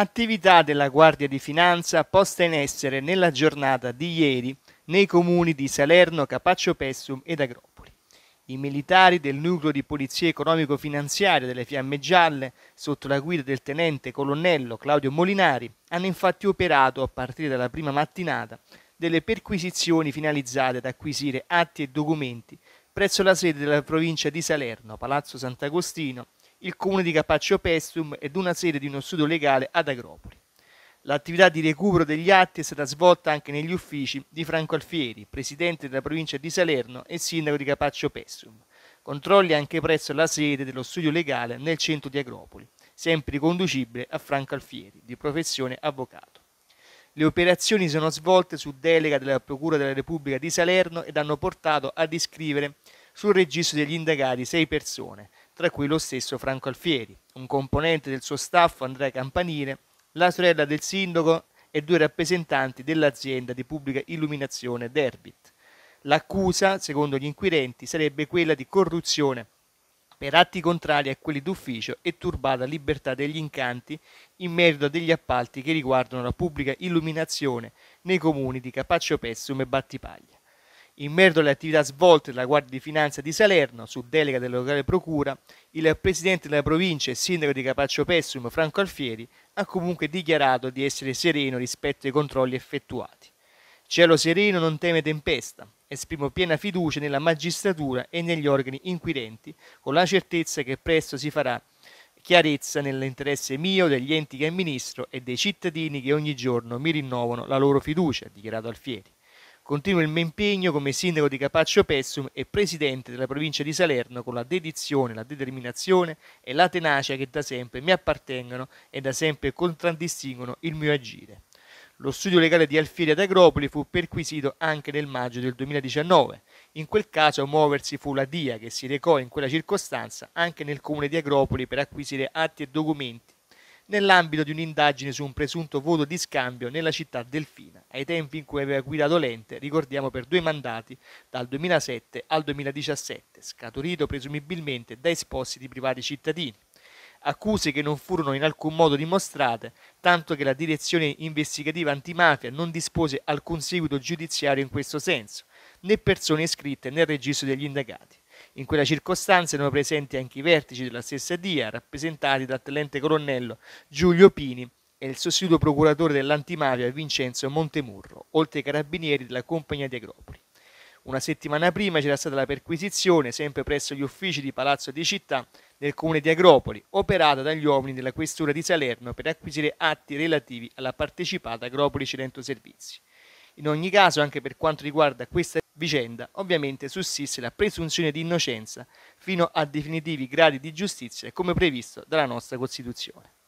Attività della Guardia di Finanza posta in essere nella giornata di ieri nei comuni di Salerno, Capaccio Pessum ed Agropoli. I militari del nucleo di polizia economico-finanziaria delle Fiamme Gialle, sotto la guida del tenente colonnello Claudio Molinari, hanno infatti operato a partire dalla prima mattinata delle perquisizioni finalizzate ad acquisire atti e documenti presso la sede della provincia di Salerno, Palazzo Sant'Agostino, il comune di Capaccio Pestum ed una sede di uno studio legale ad Agropoli. L'attività di recupero degli atti è stata svolta anche negli uffici di Franco Alfieri, presidente della provincia di Salerno e sindaco di Capaccio Pestum. Controlli anche presso la sede dello studio legale nel centro di Agropoli, sempre riconducibile a Franco Alfieri, di professione avvocato. Le operazioni sono svolte su delega della Procura della Repubblica di Salerno ed hanno portato ad iscrivere sul registro degli indagati sei persone, tra cui lo stesso Franco Alfieri, un componente del suo staff Andrea Campanile, la sorella del sindaco e due rappresentanti dell'azienda di pubblica illuminazione Derbit. L'accusa, secondo gli inquirenti, sarebbe quella di corruzione per atti contrari a quelli d'ufficio e turbata libertà degli incanti in merito a degli appalti che riguardano la pubblica illuminazione nei comuni di Capaccio Pessum e Battipaglia. In merito alle attività svolte dalla Guardia di Finanza di Salerno, su delega della locale procura, il presidente della provincia e sindaco di Capaccio Pessum, Franco Alfieri, ha comunque dichiarato di essere sereno rispetto ai controlli effettuati. Cielo sereno non teme tempesta. Esprimo piena fiducia nella magistratura e negli organi inquirenti, con la certezza che presto si farà chiarezza nell'interesse mio, degli enti che amministro e dei cittadini che ogni giorno mi rinnovano la loro fiducia, ha dichiarato Alfieri. Continuo il mio impegno come sindaco di Capaccio Pessum e presidente della provincia di Salerno con la dedizione, la determinazione e la tenacia che da sempre mi appartengono e da sempre contraddistinguono il mio agire. Lo studio legale di Alfieri ad Agropoli fu perquisito anche nel maggio del 2019. In quel caso a muoversi fu la DIA che si recò in quella circostanza anche nel comune di Agropoli per acquisire atti e documenti nell'ambito di un'indagine su un presunto voto di scambio nella città delfina ai tempi in cui aveva guidato l'ente, ricordiamo per due mandati dal 2007 al 2017, scaturito presumibilmente da esposti di privati cittadini. Accuse che non furono in alcun modo dimostrate, tanto che la direzione investigativa antimafia non dispose alcun seguito giudiziario in questo senso, né persone iscritte nel registro degli indagati. In quella circostanza erano presenti anche i vertici della stessa DIA, rappresentati dal tenente colonnello Giulio Pini, e il sostituto procuratore dell'antimafia Vincenzo Montemurro, oltre ai carabinieri della compagnia di Agropoli. Una settimana prima c'era stata la perquisizione, sempre presso gli uffici di Palazzo di Città, nel comune di Agropoli, operata dagli uomini della Questura di Salerno per acquisire atti relativi alla partecipata Agropoli Cilento Servizi. In ogni caso, anche per quanto riguarda questa vicenda, ovviamente sussiste la presunzione di innocenza fino a definitivi gradi di giustizia come previsto dalla nostra Costituzione.